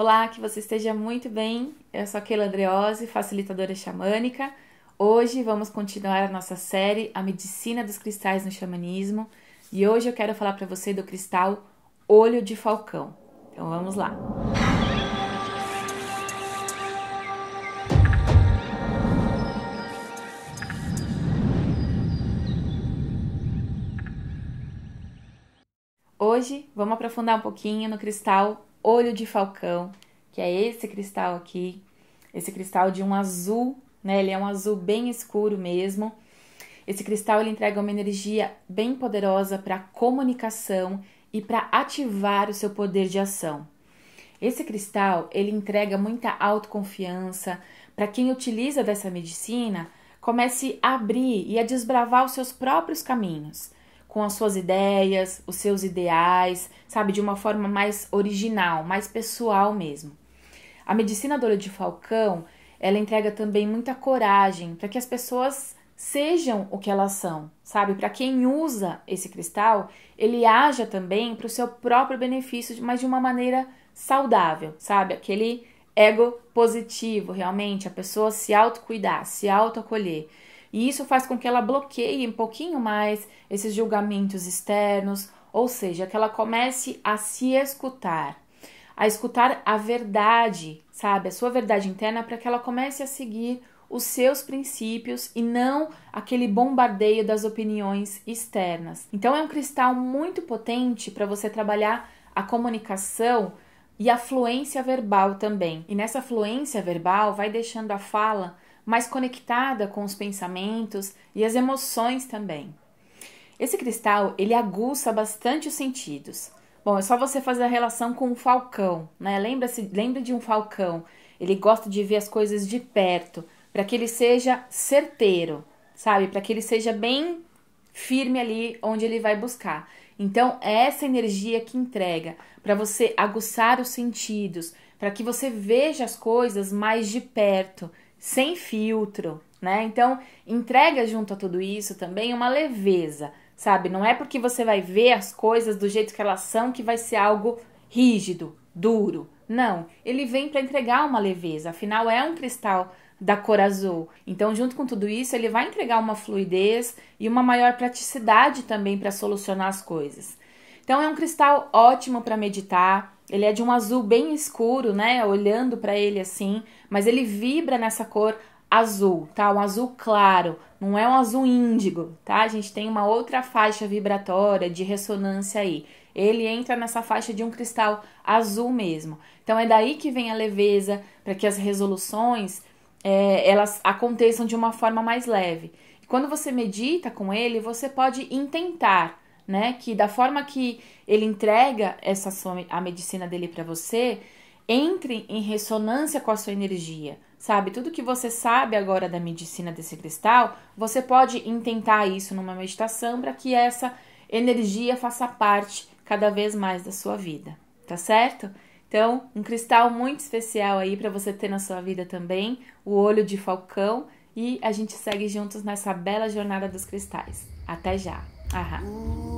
Olá, que você esteja muito bem. Eu sou a Keila Andreose, facilitadora xamânica. Hoje vamos continuar a nossa série A Medicina dos Cristais no Xamanismo e hoje eu quero falar para você do cristal Olho de Falcão. Então vamos lá. Hoje vamos aprofundar um pouquinho no cristal olho de falcão, que é esse cristal aqui, esse cristal de um azul, né? Ele é um azul bem escuro mesmo. Esse cristal ele entrega uma energia bem poderosa para comunicação e para ativar o seu poder de ação. Esse cristal ele entrega muita autoconfiança para quem utiliza dessa medicina comece a abrir e a desbravar os seus próprios caminhos com as suas ideias, os seus ideais, sabe, de uma forma mais original, mais pessoal mesmo. A medicina do olho de falcão, ela entrega também muita coragem para que as pessoas sejam o que elas são, sabe? Para quem usa esse cristal, ele haja também para o seu próprio benefício, mas de uma maneira saudável, sabe? Aquele ego positivo, realmente, a pessoa se autocuidar, se autoacolher. E isso faz com que ela bloqueie um pouquinho mais esses julgamentos externos, ou seja, que ela comece a se escutar, a escutar a verdade, sabe, a sua verdade interna, para que ela comece a seguir os seus princípios e não aquele bombardeio das opiniões externas. Então é um cristal muito potente para você trabalhar a comunicação e a fluência verbal também. E nessa fluência verbal vai deixando a fala mais conectada com os pensamentos e as emoções também. Esse cristal, ele aguça bastante os sentidos. Bom, é só você fazer a relação com um falcão, né? Lembra-se, lembra de um falcão. Ele gosta de ver as coisas de perto, para que ele seja certeiro, sabe? Para que ele seja bem firme ali onde ele vai buscar. Então, é essa energia que entrega para você aguçar os sentidos, para que você veja as coisas mais de perto sem filtro, né? Então, entrega junto a tudo isso também uma leveza, sabe? Não é porque você vai ver as coisas do jeito que elas são que vai ser algo rígido, duro. Não, ele vem para entregar uma leveza, afinal é um cristal da cor azul. Então, junto com tudo isso, ele vai entregar uma fluidez e uma maior praticidade também para solucionar as coisas. Então, é um cristal ótimo para meditar, ele é de um azul bem escuro, né? Olhando para ele assim, mas ele vibra nessa cor azul, tá? Um azul claro, não é um azul índigo, tá? A gente tem uma outra faixa vibratória de ressonância aí. Ele entra nessa faixa de um cristal azul mesmo. Então é daí que vem a leveza para que as resoluções é, elas aconteçam de uma forma mais leve. quando você medita com ele, você pode intentar né? Que da forma que ele entrega essa sua, a medicina dele para você, entre em ressonância com a sua energia, sabe? Tudo que você sabe agora da medicina desse cristal, você pode intentar isso numa meditação para que essa energia faça parte cada vez mais da sua vida, tá certo? Então, um cristal muito especial aí para você ter na sua vida também, o olho de falcão, e a gente segue juntos nessa bela jornada dos cristais. Até já. Aham. Uh.